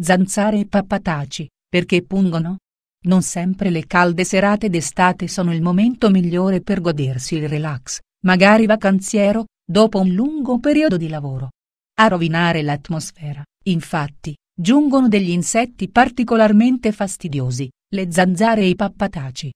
zanzare e pappataci, perché pungono? Non sempre le calde serate d'estate sono il momento migliore per godersi il relax, magari vacanziero, dopo un lungo periodo di lavoro. A rovinare l'atmosfera, infatti, giungono degli insetti particolarmente fastidiosi, le zanzare e i pappataci.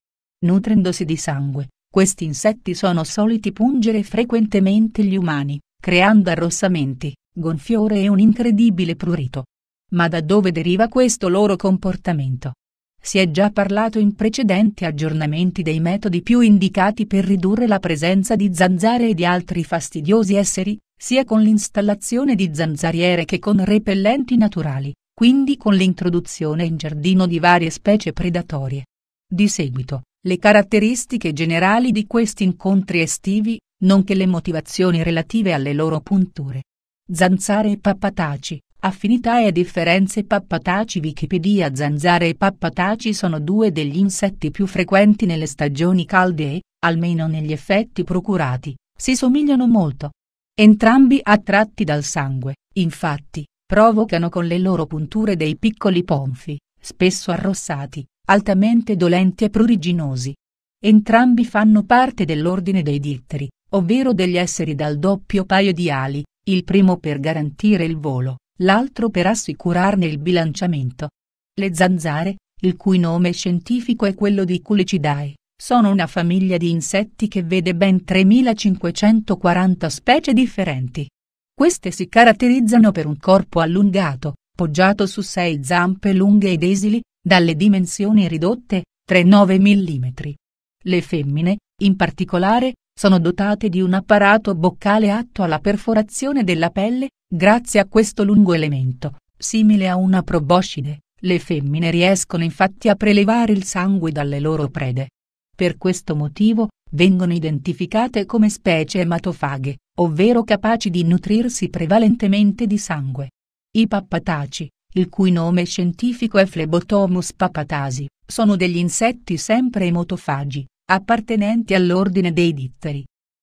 Nutrendosi di sangue, questi insetti sono soliti pungere frequentemente gli umani, creando arrossamenti, gonfiore e un incredibile prurito. Ma da dove deriva questo loro comportamento? Si è già parlato in precedenti aggiornamenti dei metodi più indicati per ridurre la presenza di zanzare e di altri fastidiosi esseri, sia con l'installazione di zanzariere che con repellenti naturali, quindi con l'introduzione in giardino di varie specie predatorie. Di seguito, le caratteristiche generali di questi incontri estivi, nonché le motivazioni relative alle loro punture. Zanzare e pappataci, Affinità e differenze Pappataci Wikipedia Zanzare e pappataci sono due degli insetti più frequenti nelle stagioni calde e, almeno negli effetti procurati, si somigliano molto. Entrambi attratti dal sangue, infatti, provocano con le loro punture dei piccoli ponfi, spesso arrossati, altamente dolenti e pruriginosi. Entrambi fanno parte dell'ordine dei ditteri, ovvero degli esseri dal doppio paio di ali, il primo per garantire il volo, l'altro per assicurarne il bilanciamento. Le zanzare, il cui nome scientifico è quello di Culicidae, sono una famiglia di insetti che vede ben 3540 specie differenti. Queste si caratterizzano per un corpo allungato, poggiato su sei zampe lunghe ed esili, dalle dimensioni ridotte, 3-9 mm. Le femmine, in particolare, sono dotate di un apparato boccale atto alla perforazione della pelle, grazie a questo lungo elemento, simile a una proboscide, le femmine riescono infatti a prelevare il sangue dalle loro prede. Per questo motivo, vengono identificate come specie ematofaghe, ovvero capaci di nutrirsi prevalentemente di sangue. I pappataci, il cui nome scientifico è Phlebotomus papatasi, sono degli insetti sempre emotofagi, appartenenti all'ordine dei ditteri.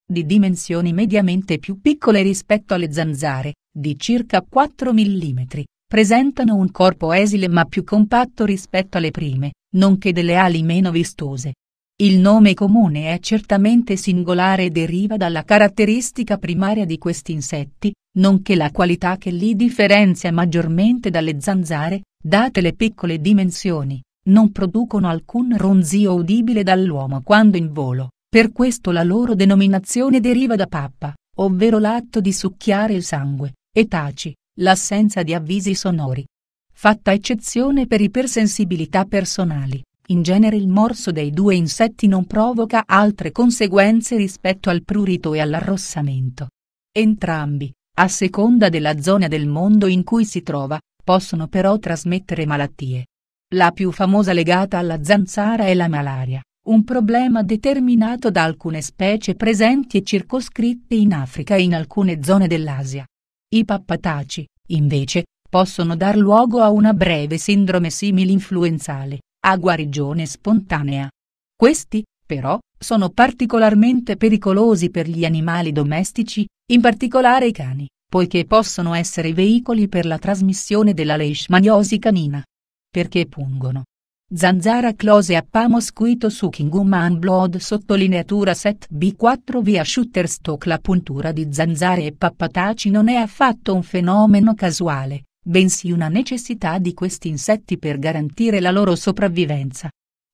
Di dimensioni mediamente più piccole rispetto alle zanzare, di circa 4 mm, presentano un corpo esile ma più compatto rispetto alle prime, nonché delle ali meno vistose. Il nome comune è certamente singolare e deriva dalla caratteristica primaria di questi insetti, nonché la qualità che li differenzia maggiormente dalle zanzare, date le piccole dimensioni non producono alcun ronzio udibile dall'uomo quando in volo, per questo la loro denominazione deriva da pappa, ovvero l'atto di succhiare il sangue, e taci, l'assenza di avvisi sonori. Fatta eccezione per ipersensibilità personali, in genere il morso dei due insetti non provoca altre conseguenze rispetto al prurito e all'arrossamento. Entrambi, a seconda della zona del mondo in cui si trova, possono però trasmettere malattie. La più famosa legata alla zanzara è la malaria, un problema determinato da alcune specie presenti e circoscritte in Africa e in alcune zone dell'Asia. I pappataci, invece, possono dar luogo a una breve sindrome similinfluenzale, a guarigione spontanea. Questi, però, sono particolarmente pericolosi per gli animali domestici, in particolare i cani, poiché possono essere veicoli per la trasmissione della leishmaniosi canina perché pungono. Zanzara close a Pamos quito su King Human Blood sottolineatura set b 4 via Shutterstock La puntura di zanzare e pappataci non è affatto un fenomeno casuale, bensì una necessità di questi insetti per garantire la loro sopravvivenza.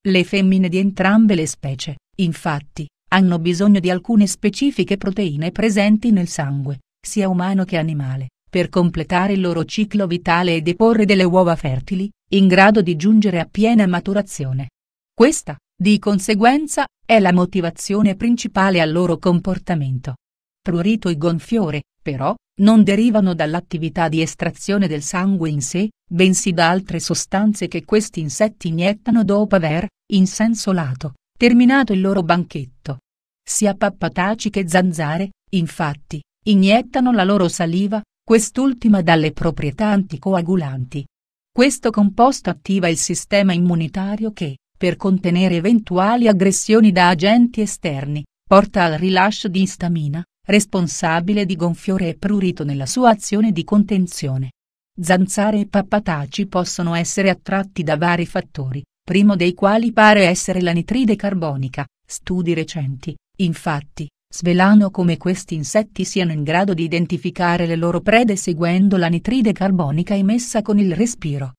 Le femmine di entrambe le specie, infatti, hanno bisogno di alcune specifiche proteine presenti nel sangue, sia umano che animale, per completare il loro ciclo vitale e deporre delle uova fertili, in grado di giungere a piena maturazione. Questa, di conseguenza, è la motivazione principale al loro comportamento. Prurito e gonfiore, però, non derivano dall'attività di estrazione del sangue in sé, bensì da altre sostanze che questi insetti iniettano dopo aver, in senso lato, terminato il loro banchetto. Sia pappataci che zanzare, infatti, iniettano la loro saliva, quest'ultima dalle proprietà anticoagulanti. Questo composto attiva il sistema immunitario che, per contenere eventuali aggressioni da agenti esterni, porta al rilascio di istamina, responsabile di gonfiore e prurito nella sua azione di contenzione. Zanzare e pappataci possono essere attratti da vari fattori, primo dei quali pare essere l'anitride carbonica, studi recenti, infatti, svelano come questi insetti siano in grado di identificare le loro prede seguendo l'anitride carbonica emessa con il respiro.